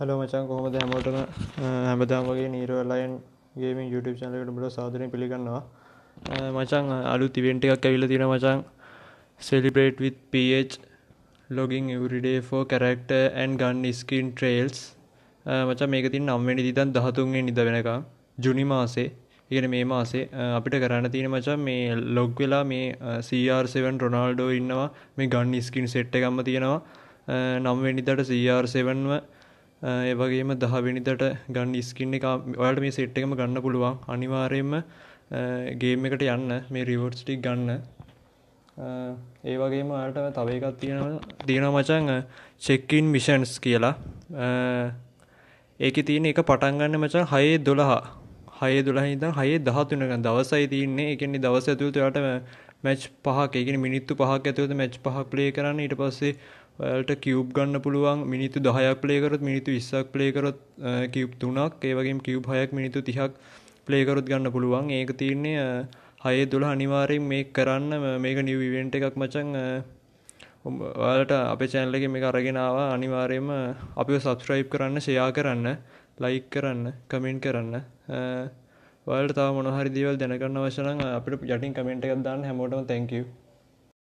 hello මචන් කොහොමද හැමෝටම හැමදාම වගේ නීරවල්ලයන් ගේමින් YouTube චැනලකට බට සාදරෙන් පිළිගන්නවා මචන් අලු තිවෙන්ට එකක් ඇවිල තියෙන මචන් celebrate with PH login everyday for character and gun skin trails මචන් මේක තින් අම්වැනි දිතන් දහතුන්ෙන් නිද වෙනකම් ජුනි මාසේ ඉගෙන මේ මාසේ අපිට කරන්න තියෙන මචන් මේ ලොග් වෙලා මේ CR7 රොනාල්ඩෝ ඉන්නවා මේ ගන් ස්කින් සෙට් එකම්ම තියෙනවා නම්වෙනිදට CR7ව ඒ වගේම දහවෙනිදට ගන්න ස්කින් එක ඔයාලට මේ සෙට් එකම ගන්න පුළුවන් අනිවාර්යයෙන්ම ගේම් එකට යන්න මේ රිවර්ඩ්ස් ටික ගන්න ඒ වගේම ඔයාලට තව එකක් තියෙනවා තියෙනවා මචං චෙක් ඉන් මිෂන්ස් කියලා ඒකේ තියෙන එක පටන් ගන්න මචං 6 12 6 12 ඉඳන් 6 13 ගන්න දවසයි තියෙන්නේ ඒ කියන්නේ දවස් ඇතුළත ඔයාලට මැච් පහක් ඒ කියන්නේ මිනිත්තු පහක් ඇතුළත මැච් පහක් ප්ලේ කරන්න ඊට පස්සේ ඔයාලට කියවබ් ගන්න පුළුවන් මිනිතු දහයක් පලේකරත් මිනිතු ඉස්සක් පලේකරත් කියව් තුනක් ඒවගේ කියව් හයක් මිනිතු තිහක් පලේකරොත් ගන්න පුළුවන් ඒක තියන්නේ හය දුළ අනිවාරෙන් මේ කරන්න මේක නිවවෙන්ට එකක් මචන් ඔයාලට අප චැන්ල එක මේ අරගෙනවා අනිවාරයම අපි සබස්ක්‍රයිබ් කරන්න ෂයා කරන්න ලයික් කරන්න කමෙන්ට් කරන්න වලට තාව මොනහරි දේවල් දැනගන්න වශන අපට යටින් කමෙන්ට් එකක් දාන්න හැමෝටම තැංකවූ